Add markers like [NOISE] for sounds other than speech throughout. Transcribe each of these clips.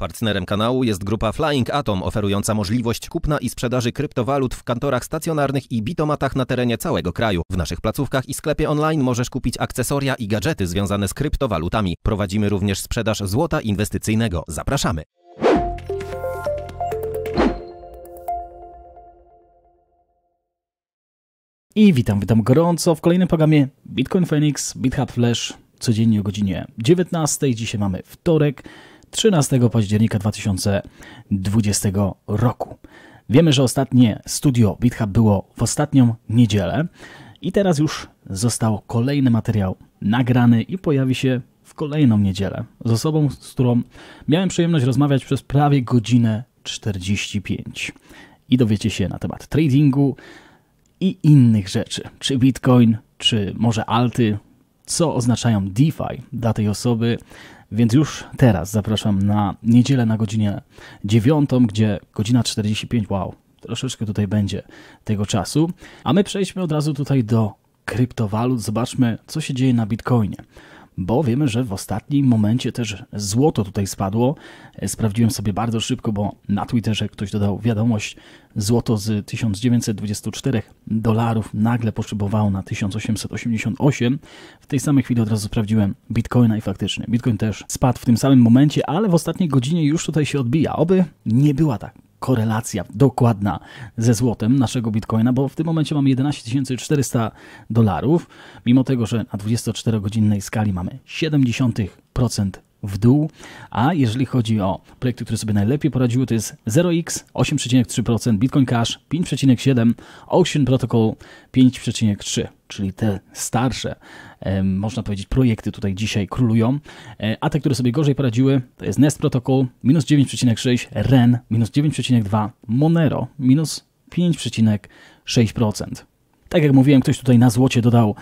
Partnerem kanału jest grupa Flying Atom, oferująca możliwość kupna i sprzedaży kryptowalut w kantorach stacjonarnych i bitomatach na terenie całego kraju. W naszych placówkach i sklepie online możesz kupić akcesoria i gadżety związane z kryptowalutami. Prowadzimy również sprzedaż złota inwestycyjnego. Zapraszamy! I witam, witam gorąco w kolejnym programie Bitcoin Phoenix, BitHub Flash, codziennie o godzinie 19. Dzisiaj mamy wtorek. 13 października 2020 roku. Wiemy, że ostatnie studio BitHub było w ostatnią niedzielę i teraz już został kolejny materiał nagrany i pojawi się w kolejną niedzielę z osobą, z którą miałem przyjemność rozmawiać przez prawie godzinę 45. I dowiecie się na temat tradingu i innych rzeczy, czy Bitcoin, czy może alty, co oznaczają DeFi dla tej osoby, więc już teraz zapraszam na niedzielę na godzinę 9, gdzie godzina 45, wow, troszeczkę tutaj będzie tego czasu. A my przejdźmy od razu tutaj do kryptowalut, zobaczmy co się dzieje na Bitcoinie bo wiemy, że w ostatnim momencie też złoto tutaj spadło. Sprawdziłem sobie bardzo szybko, bo na Twitterze ktoś dodał wiadomość, złoto z 1924 dolarów nagle poszybowało na 1888. W tej samej chwili od razu sprawdziłem bitcoina i faktycznie bitcoin też spadł w tym samym momencie, ale w ostatniej godzinie już tutaj się odbija. Oby nie była tak korelacja dokładna ze złotem naszego bitcoina, bo w tym momencie mamy 11 400 dolarów, mimo tego, że na 24-godzinnej skali mamy 0,7% w dół, a jeżeli chodzi o projekty, które sobie najlepiej poradziły, to jest 0x 8,3%, Bitcoin Cash 5,7%, Ocean Protocol 5,3%, czyli te starsze, można powiedzieć, projekty tutaj dzisiaj królują, e, a te, które sobie gorzej poradziły, to jest Nest Protocol minus 9,6%, REN minus 9,2%, Monero minus 5,6%. Tak jak mówiłem, ktoś tutaj na złocie dodał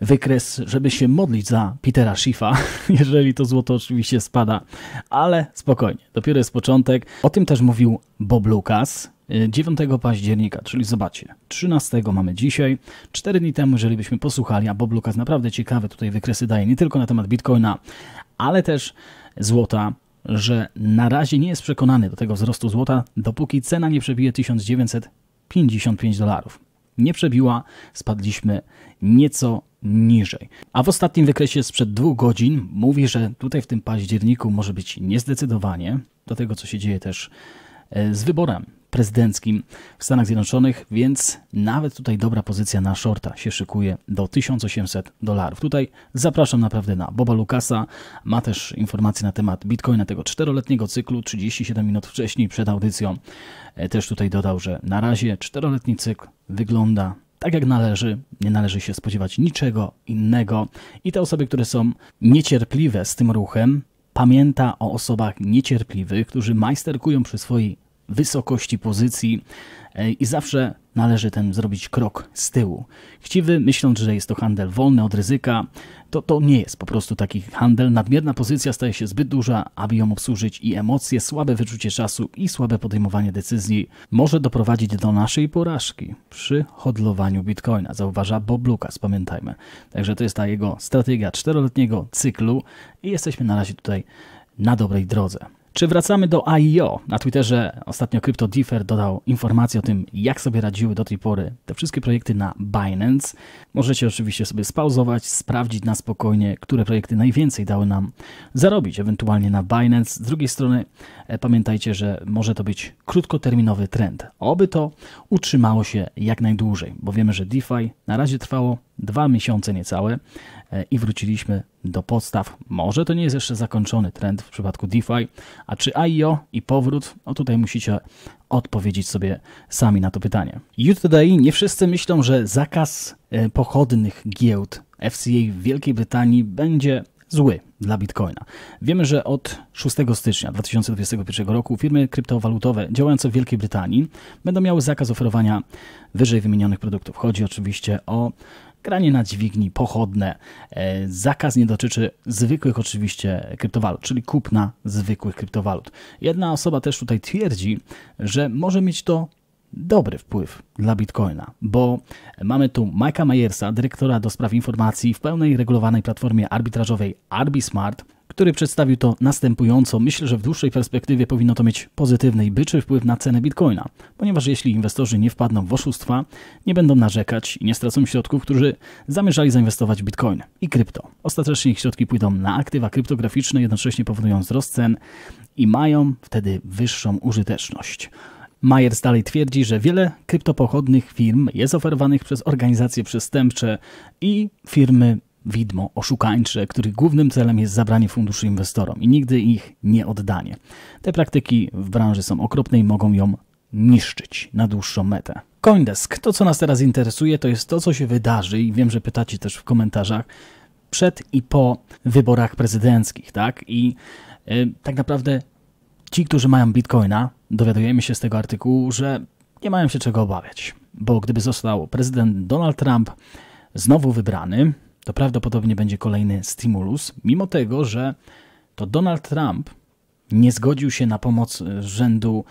wykres, żeby się modlić za Petera Schiffa, [LAUGHS] jeżeli to złoto oczywiście spada. Ale spokojnie, dopiero jest początek. O tym też mówił Bob Lucas 9 y, października, czyli zobaczcie, 13 mamy dzisiaj, 4 dni temu, jeżeli byśmy posłuchali, a Bob Lucas naprawdę ciekawe tutaj wykresy daje, nie tylko na temat Bitcoina, ale też złota, że na razie nie jest przekonany do tego wzrostu złota, dopóki cena nie przebije 1955 dolarów. Nie przebiła, spadliśmy nieco niżej. A w ostatnim wykresie sprzed dwóch godzin mówi, że tutaj w tym październiku może być niezdecydowanie do tego, co się dzieje też e, z wyborem prezydenckim w Stanach Zjednoczonych, więc nawet tutaj dobra pozycja na shorta się szykuje do 1800 dolarów. Tutaj zapraszam naprawdę na Boba Lukasa, ma też informacje na temat Bitcoina tego czteroletniego cyklu, 37 minut wcześniej przed audycją. E, też tutaj dodał, że na razie czteroletni cykl wygląda tak jak należy, nie należy się spodziewać niczego innego. I te osoby, które są niecierpliwe z tym ruchem, pamięta o osobach niecierpliwych, którzy majsterkują przy swojej wysokości pozycji, E, i zawsze należy ten zrobić krok z tyłu. Chciwy, myśląc, że jest to handel wolny od ryzyka, to to nie jest po prostu taki handel. Nadmierna pozycja staje się zbyt duża, aby ją obsłużyć i emocje, słabe wyczucie czasu i słabe podejmowanie decyzji może doprowadzić do naszej porażki przy hodlowaniu Bitcoina, zauważa Bob Lucas, pamiętajmy. Także to jest ta jego strategia czteroletniego cyklu i jesteśmy na razie tutaj na dobrej drodze. Czy wracamy do IEO? Na Twitterze ostatnio CryptoDiffer dodał informację o tym, jak sobie radziły do tej pory te wszystkie projekty na Binance. Możecie oczywiście sobie spauzować, sprawdzić na spokojnie, które projekty najwięcej dały nam zarobić, ewentualnie na Binance. Z drugiej strony e, pamiętajcie, że może to być krótkoterminowy trend. Oby to utrzymało się jak najdłużej, bo wiemy, że DeFi na razie trwało dwa miesiące niecałe e, i wróciliśmy do podstaw. Może to nie jest jeszcze zakończony trend w przypadku DeFi, a czy IO i powrót? No tutaj musicie odpowiedzieć sobie sami na to pytanie. Jutro Today nie wszyscy myślą, że zakaz e, pochodnych giełd FCA w Wielkiej Brytanii będzie zły dla Bitcoina. Wiemy, że od 6 stycznia 2021 roku firmy kryptowalutowe działające w Wielkiej Brytanii będą miały zakaz oferowania wyżej wymienionych produktów. Chodzi oczywiście o granie na dźwigni, pochodne. E, zakaz nie dotyczy zwykłych oczywiście kryptowalut, czyli kupna zwykłych kryptowalut. Jedna osoba też tutaj twierdzi, że może mieć to dobry wpływ dla Bitcoina, bo mamy tu Mike'a Majersa, dyrektora do spraw informacji w pełnej regulowanej platformie arbitrażowej ArbiSmart, który przedstawił to następująco. Myślę, że w dłuższej perspektywie powinno to mieć pozytywny i byczy wpływ na cenę bitcoina, ponieważ jeśli inwestorzy nie wpadną w oszustwa, nie będą narzekać i nie stracą środków, którzy zamierzali zainwestować w bitcoin i krypto. Ostatecznie ich środki pójdą na aktywa kryptograficzne, jednocześnie powodują wzrost cen i mają wtedy wyższą użyteczność. Myers dalej twierdzi, że wiele kryptopochodnych firm jest oferowanych przez organizacje przestępcze i firmy widmo oszukańcze, których głównym celem jest zabranie funduszy inwestorom i nigdy ich nie oddanie. Te praktyki w branży są okropne i mogą ją niszczyć na dłuższą metę. Coindesk, to co nas teraz interesuje, to jest to, co się wydarzy i wiem, że pytacie też w komentarzach, przed i po wyborach prezydenckich, tak? I yy, tak naprawdę ci, którzy mają bitcoina, dowiadujemy się z tego artykułu, że nie mają się czego obawiać, bo gdyby został prezydent Donald Trump znowu wybrany, to prawdopodobnie będzie kolejny stimulus, mimo tego, że to Donald Trump nie zgodził się na pomoc rzędu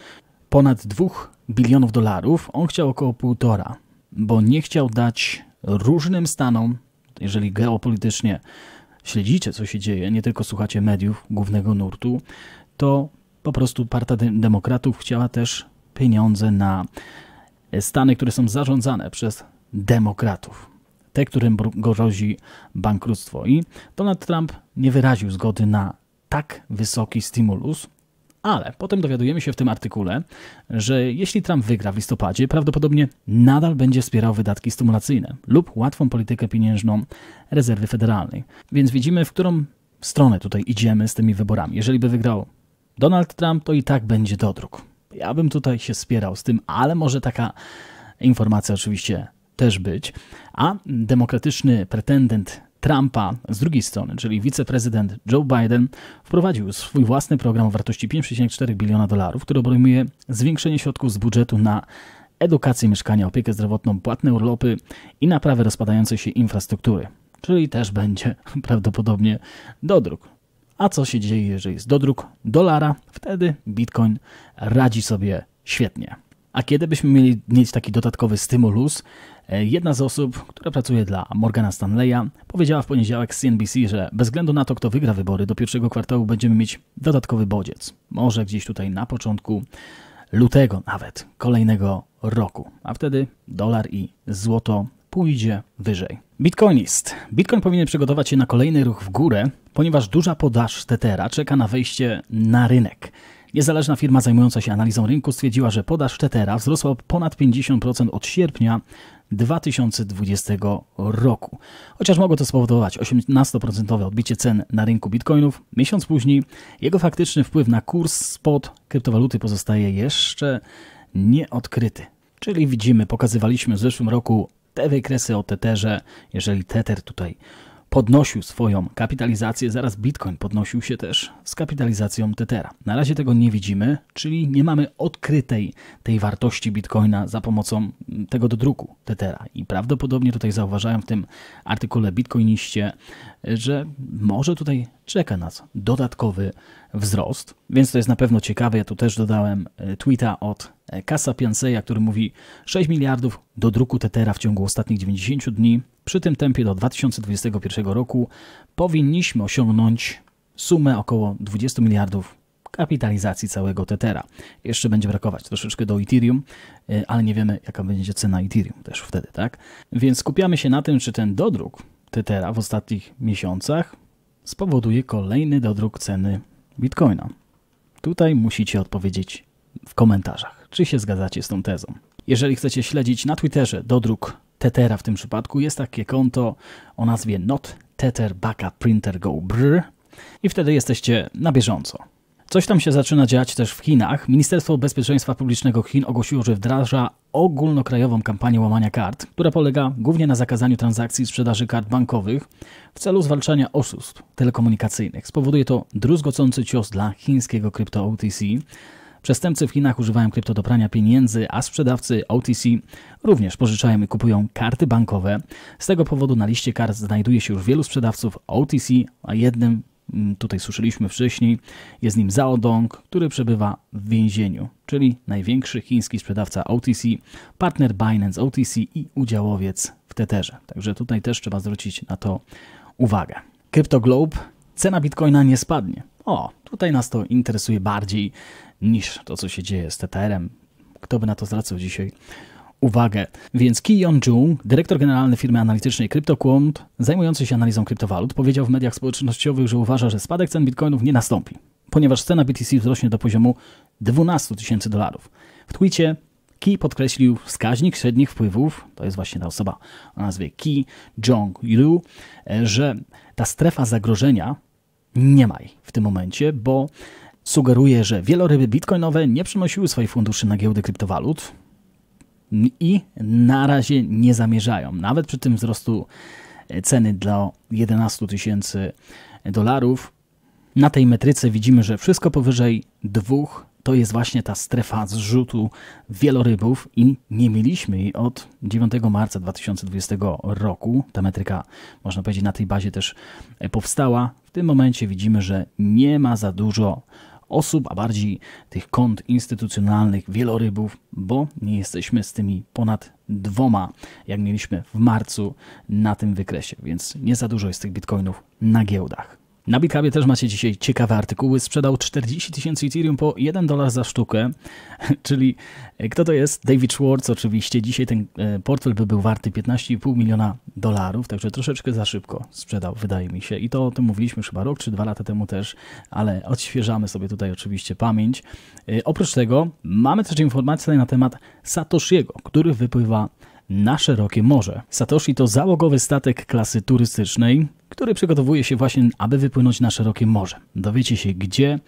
ponad 2 bilionów dolarów, on chciał około półtora, bo nie chciał dać różnym stanom, jeżeli geopolitycznie śledzicie, co się dzieje, nie tylko słuchacie mediów głównego nurtu, to po prostu partia demokratów chciała też pieniądze na stany, które są zarządzane przez demokratów te, którym grozi bankructwo. I Donald Trump nie wyraził zgody na tak wysoki stimulus, ale potem dowiadujemy się w tym artykule, że jeśli Trump wygra w listopadzie, prawdopodobnie nadal będzie wspierał wydatki stymulacyjne lub łatwą politykę pieniężną rezerwy federalnej. Więc widzimy, w którą stronę tutaj idziemy z tymi wyborami. Jeżeli by wygrał Donald Trump, to i tak będzie dodruk. Ja bym tutaj się spierał z tym, ale może taka informacja oczywiście też być, a demokratyczny pretendent Trumpa z drugiej strony, czyli wiceprezydent Joe Biden, wprowadził swój własny program o wartości 5,4 biliona dolarów, który obejmuje zwiększenie środków z budżetu na edukację mieszkania, opiekę zdrowotną, płatne urlopy i naprawę rozpadającej się infrastruktury. Czyli też będzie [LAUGHS] prawdopodobnie do dróg. A co się dzieje, jeżeli jest do dróg dolara? Wtedy Bitcoin radzi sobie świetnie. A kiedy byśmy mieli mieć taki dodatkowy stymulus? E, jedna z osób, która pracuje dla Morgana Stanleya, powiedziała w poniedziałek z CNBC, że bez względu na to, kto wygra wybory, do pierwszego kwartału będziemy mieć dodatkowy bodziec. Może gdzieś tutaj na początku lutego nawet kolejnego roku. A wtedy dolar i złoto pójdzie wyżej. Bitcoinist. Bitcoin powinien przygotować się na kolejny ruch w górę, ponieważ duża podaż Tetera czeka na wejście na rynek. Niezależna firma zajmująca się analizą rynku stwierdziła, że podaż Tetera wzrosła ponad 50% od sierpnia 2020 roku. Chociaż mogło to spowodować 18% odbicie cen na rynku bitcoinów, miesiąc później jego faktyczny wpływ na kurs spot kryptowaluty pozostaje jeszcze nieodkryty. Czyli widzimy, pokazywaliśmy w zeszłym roku te wykresy o Teterze. jeżeli Tether tutaj podnosił swoją kapitalizację, zaraz Bitcoin podnosił się też z kapitalizacją Tethera. Na razie tego nie widzimy, czyli nie mamy odkrytej tej wartości Bitcoina za pomocą mm, tego dodruku Tethera. I prawdopodobnie tutaj zauważają w tym artykule Bitcoiniście, y, że może tutaj czeka nas dodatkowy wzrost, więc to jest na pewno ciekawe. Ja tu też dodałem y, tweeta od Kasa e, Pianseja, który mówi 6 miliardów do druku Tetera w ciągu ostatnich 90 dni przy tym tempie do 2021 roku powinniśmy osiągnąć sumę około 20 miliardów kapitalizacji całego Tetera. Jeszcze będzie brakować troszeczkę do Ethereum, e, ale nie wiemy jaka będzie cena Ethereum też wtedy, tak? Więc skupiamy się na tym, czy ten dodruk Tetera w ostatnich miesiącach spowoduje kolejny dodruk ceny Bitcoina. Tutaj musicie odpowiedzieć w komentarzach, czy się zgadzacie z tą tezą. Jeżeli chcecie śledzić na Twitterze dodruk Tetera w tym przypadku jest takie konto o nazwie Not Tether Backup Printer Go Brr i wtedy jesteście na bieżąco. Coś tam się zaczyna dziać też w Chinach. Ministerstwo Bezpieczeństwa Publicznego Chin ogłosiło, że wdraża ogólnokrajową kampanię łamania kart, która polega głównie na zakazaniu transakcji i sprzedaży kart bankowych w celu zwalczania oszustw telekomunikacyjnych. Spowoduje to druzgocący cios dla chińskiego krypto OTC, Przestępcy w Chinach używają krypto do prania pieniędzy, a sprzedawcy OTC również pożyczają i kupują karty bankowe. Z tego powodu na liście kart znajduje się już wielu sprzedawców OTC, a jednym mm, tutaj słyszeliśmy wcześniej, jest nim Zhao Dong, który przebywa w więzieniu, czyli największy chiński sprzedawca OTC, partner Binance OTC i udziałowiec w Tetherze. Także tutaj też trzeba zwrócić na to uwagę. Crypto Globe, cena Bitcoina nie spadnie. O, tutaj nas to interesuje bardziej niż to, co się dzieje z TTR-em. Kto by na to zwracał dzisiaj uwagę. Więc Ki Yong-jung, dyrektor generalny firmy analitycznej CryptoQuant, zajmujący się analizą kryptowalut, powiedział w mediach społecznościowych, że uważa, że spadek cen bitcoinów nie nastąpi, ponieważ cena BTC wzrośnie do poziomu 12 tysięcy dolarów. W twicie Ki podkreślił wskaźnik średnich wpływów, to jest właśnie ta osoba o nazwie Ki Jong-ru, że ta strefa zagrożenia nie ma jej w tym momencie, bo sugeruje, że wieloryby bitcoinowe nie przenosiły swoich funduszy na giełdę kryptowalut i na razie nie zamierzają. Nawet przy tym wzrostu e, ceny dla 11 tysięcy dolarów na tej metryce widzimy, że wszystko powyżej 2 to jest właśnie ta strefa zrzutu wielorybów i nie mieliśmy jej od 9 marca 2020 roku. Ta metryka, można powiedzieć, na tej bazie też e, powstała. W tym momencie widzimy, że nie ma za dużo osób, a bardziej tych kont instytucjonalnych wielorybów, bo nie jesteśmy z tymi ponad dwoma, jak mieliśmy w marcu na tym wykresie, więc nie za dużo jest tych bitcoinów na giełdach. Na BitHubie też macie dzisiaj ciekawe artykuły. Sprzedał 40 tysięcy Ethereum po 1 dolar za sztukę. [LAUGHS] Czyli e, kto to jest? David Schwartz oczywiście. Dzisiaj ten e, portfel by był warty 15,5 miliona dolarów, także troszeczkę za szybko sprzedał, wydaje mi się. I to o tym mówiliśmy chyba rok czy dwa lata temu też, ale odświeżamy sobie tutaj oczywiście pamięć. E, oprócz tego mamy też informacje na temat Satoshiego, który wypływa na szerokie morze. Satoshi to załogowy statek klasy turystycznej, który przygotowuje się właśnie, aby wypłynąć na szerokie morze. Dowiecie się gdzie,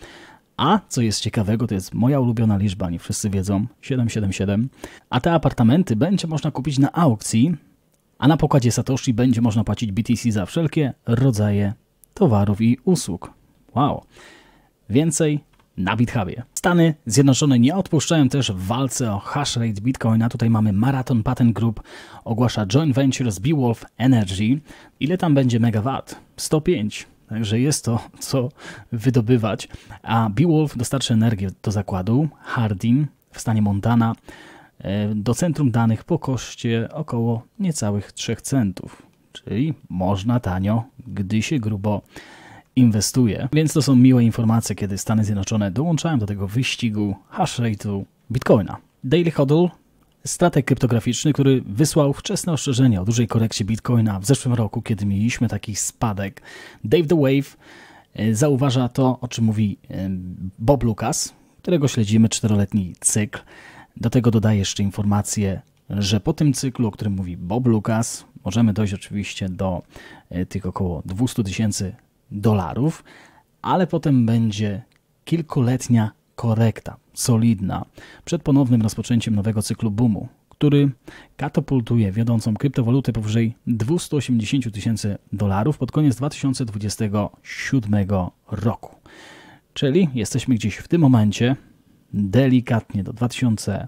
a co jest ciekawego, to jest moja ulubiona liczba, nie wszyscy wiedzą, 777. A te apartamenty będzie można kupić na aukcji, a na pokładzie Satoshi będzie można płacić BTC za wszelkie rodzaje towarów i usług. Wow! Więcej na GitHubie. Stany Zjednoczone nie odpuszczają też w walce o hash rate Bitcoina. Tutaj mamy Marathon Patent Group, ogłasza joint venture z Beowulf Energy. Ile tam będzie megawatt? 105. Także jest to, co wydobywać. A Beowulf dostarczy energię do zakładu Hardin w stanie Montana e, do centrum danych po koszcie około niecałych 3 centów. Czyli można tanio, gdy się grubo inwestuje. Więc to są miłe informacje, kiedy Stany Zjednoczone dołączają do tego wyścigu hash rate'u Bitcoina. Daily Hodl statek kryptograficzny, który wysłał wczesne ostrzeżenie o dużej korekcie Bitcoina w zeszłym roku, kiedy mieliśmy taki spadek. Dave the Wave e, zauważa to, o czym mówi e, Bob Lucas, którego śledzimy czteroletni cykl. Do tego dodaje jeszcze informację, że po tym cyklu, o którym mówi Bob Lucas, możemy dojść oczywiście do e, tych około 200 tysięcy dolarów, ale potem będzie kilkuletnia korekta, solidna, przed ponownym rozpoczęciem nowego cyklu boomu, który katapultuje wiodącą kryptowalutę powyżej 280 tysięcy dolarów pod koniec 2027 roku. Czyli jesteśmy gdzieś w tym momencie delikatnie do 2000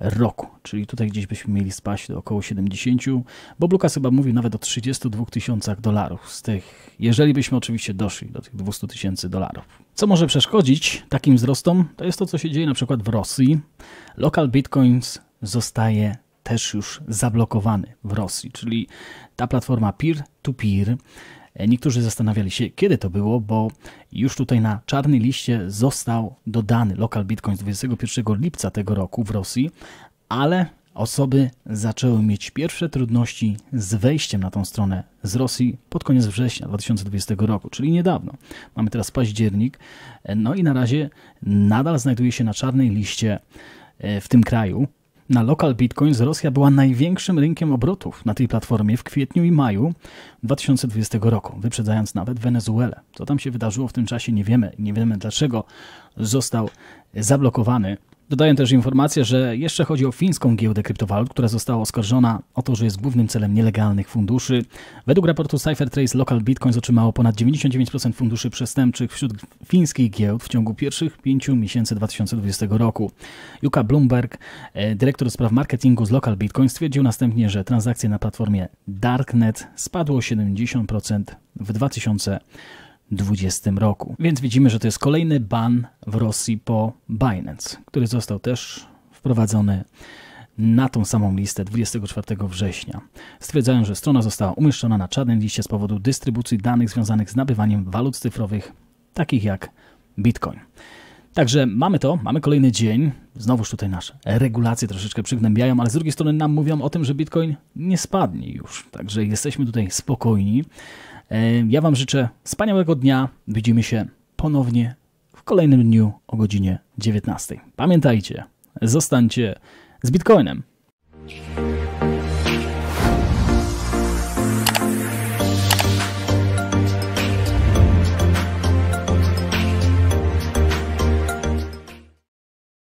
roku. Czyli tutaj gdzieś byśmy mieli spaść do około 70, bo Lukas chyba mówił nawet o 32 tysiącach dolarów z tych, jeżeli byśmy oczywiście doszli do tych 200 tysięcy dolarów. Co może przeszkodzić takim wzrostom? To jest to, co się dzieje na przykład w Rosji. Local Bitcoins zostaje też już zablokowany w Rosji, czyli ta platforma peer-to-peer, -peer, E, niektórzy zastanawiali się, kiedy to było, bo już tutaj na czarnej liście został dodany lokal Bitcoin z 21 lipca tego roku w Rosji, ale osoby zaczęły mieć pierwsze trudności z wejściem na tą stronę z Rosji pod koniec września 2020 roku, czyli niedawno. Mamy teraz październik, e, no i na razie nadal znajduje się na czarnej liście e, w tym kraju. Na Local Bitcoins Rosja była największym rynkiem obrotów na tej platformie w kwietniu i maju 2020 roku, wyprzedzając nawet Wenezuelę. Co tam się wydarzyło w tym czasie nie wiemy. Nie wiemy dlaczego został zablokowany Dodaję też informację, że jeszcze chodzi o fińską giełdę kryptowalut, która została oskarżona o to, że jest głównym celem nielegalnych funduszy. Według raportu CypherTrace Local Bitcoin zatrzymało ponad 99% funduszy przestępczych wśród fińskich giełd w ciągu pierwszych pięciu miesięcy 2020 roku. Juka Bloomberg, e, dyrektor spraw marketingu z Local Bitcoin, stwierdził następnie, że transakcje na platformie Darknet spadło o 70% w 2020 2020 roku. Więc widzimy, że to jest kolejny ban w Rosji po Binance, który został też wprowadzony na tą samą listę 24 września. Stwierdzają, że strona została umieszczona na czarnym liście z powodu dystrybucji danych związanych z nabywaniem walut cyfrowych, takich jak Bitcoin. Także mamy to, mamy kolejny dzień. Znowuż tutaj nasze regulacje troszeczkę przygnębiają, ale z drugiej strony nam mówią o tym, że Bitcoin nie spadnie już. Także jesteśmy tutaj spokojni. Ja Wam życzę wspaniałego dnia. Widzimy się ponownie w kolejnym dniu o godzinie 19. Pamiętajcie, zostańcie z Bitcoinem.